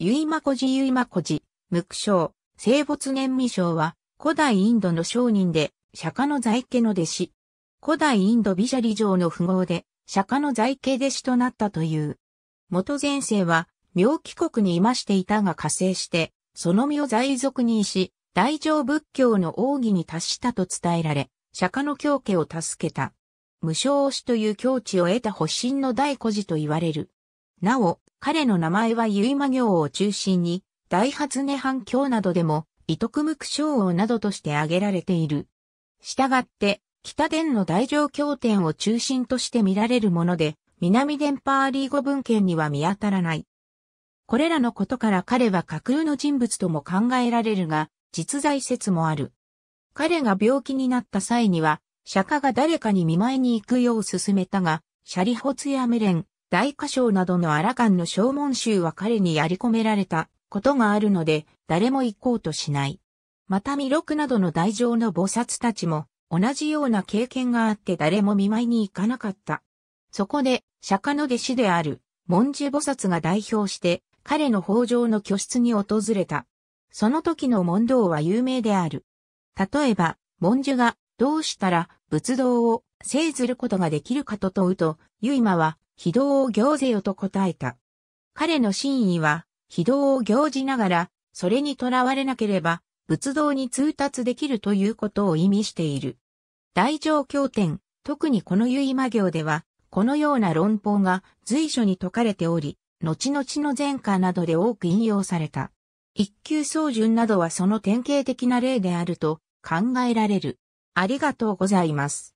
ゆいまこじゆいまこじ、無垢章、生没年未章は、古代インドの商人で、釈迦の在家の弟子。古代インドビシャリ城の富豪で、釈迦の在家弟子となったという。元前世は、妙帰国にいましていたが加勢して、その身を在俗にし、大乗仏教の奥義に達したと伝えられ、釈迦の教家を助けた。無償師という境地を得た発身の大孤児と言われる。なお、彼の名前は結馬行を中心に、大発涅槃響などでも、伊徳無将王などとして挙げられている。したがって、北伝の大乗経典を中心として見られるもので、南伝パーリー語文献には見当たらない。これらのことから彼は架空の人物とも考えられるが、実在説もある。彼が病気になった際には、釈迦が誰かに見舞いに行くよう勧めたが、シャリホツやメレン、大歌唱などのアラカンの小文集は彼にやり込められたことがあるので、誰も行こうとしない。また弥勒などの大乗の菩薩たちも、同じような経験があって誰も見舞いに行かなかった。そこで、釈迦の弟子である、文殊菩薩が代表して、彼の法上の居室に訪れた。その時の問答は有名である。例えば、文殊が、どうしたら仏道を制ずることができるかと問うと、ユイマは、非道を行ぜよと答えた。彼の真意は、非道を行じながら、それにとらわれなければ、仏道に通達できるということを意味している。大乗経典、特にこの結馬行では、このような論法が随所に説かれており、後々の前科などで多く引用された。一級宗順などはその典型的な例であると考えられる。ありがとうございます。